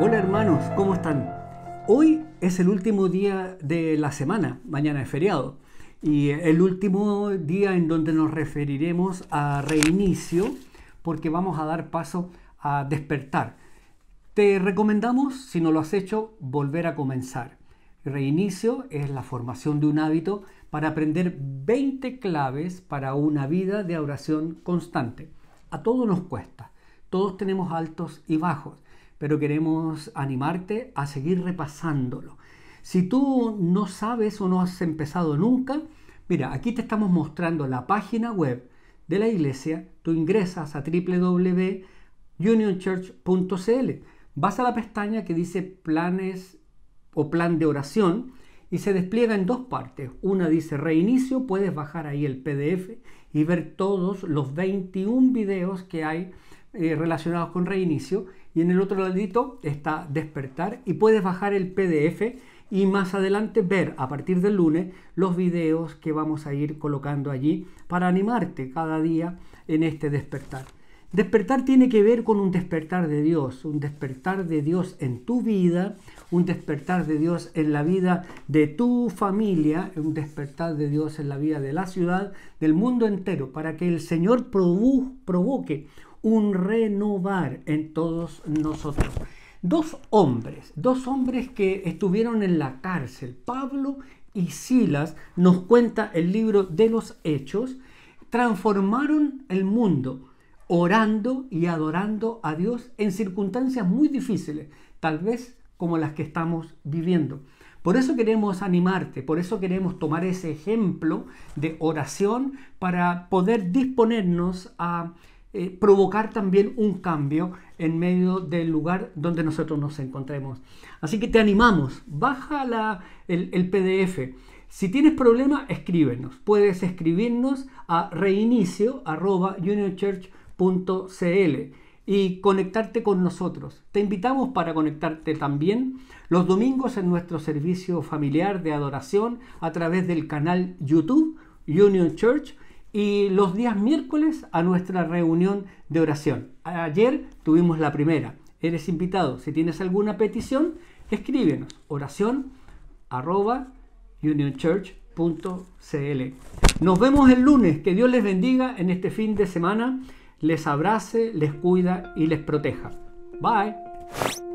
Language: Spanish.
Hola hermanos, ¿cómo están? Hoy es el último día de la semana, mañana es feriado, y el último día en donde nos referiremos a reinicio porque vamos a dar paso a despertar. Te recomendamos, si no lo has hecho, volver a comenzar. Reinicio es la formación de un hábito para aprender 20 claves para una vida de oración constante. A todos nos cuesta, todos tenemos altos y bajos, pero queremos animarte a seguir repasándolo. Si tú no sabes o no has empezado nunca, mira, aquí te estamos mostrando la página web de la iglesia. Tú ingresas a www.unionchurch.cl, vas a la pestaña que dice planes o plan de oración y se despliega en dos partes. Una dice reinicio, puedes bajar ahí el PDF y ver todos los 21 videos que hay eh, relacionados con reinicio. Y en el otro ladito está despertar y puedes bajar el PDF y más adelante ver a partir del lunes los videos que vamos a ir colocando allí para animarte cada día en este despertar. Despertar tiene que ver con un despertar de Dios, un despertar de Dios en tu vida, un despertar de Dios en la vida de tu familia, un despertar de Dios en la vida de la ciudad, del mundo entero, para que el Señor provoque un renovar en todos nosotros. Dos hombres, dos hombres que estuvieron en la cárcel, Pablo y Silas, nos cuenta el libro de los Hechos, transformaron el mundo orando y adorando a Dios en circunstancias muy difíciles, tal vez como las que estamos viviendo. Por eso queremos animarte, por eso queremos tomar ese ejemplo de oración para poder disponernos a eh, provocar también un cambio en medio del lugar donde nosotros nos encontremos. Así que te animamos, baja el, PDF. Si tienes problema, escríbenos. Puedes escribirnos a reinicio@unionchurch cl y conectarte con nosotros. Te invitamos para conectarte también los domingos en nuestro servicio familiar de adoración a través del canal YouTube Union Church y los días miércoles a nuestra reunión de oración. Ayer tuvimos la primera. Eres invitado. Si tienes alguna petición, escríbenos oración arroba unionchurch.cl. Nos vemos el lunes. Que Dios les bendiga en este fin de semana les abrace, les cuida y les proteja. Bye.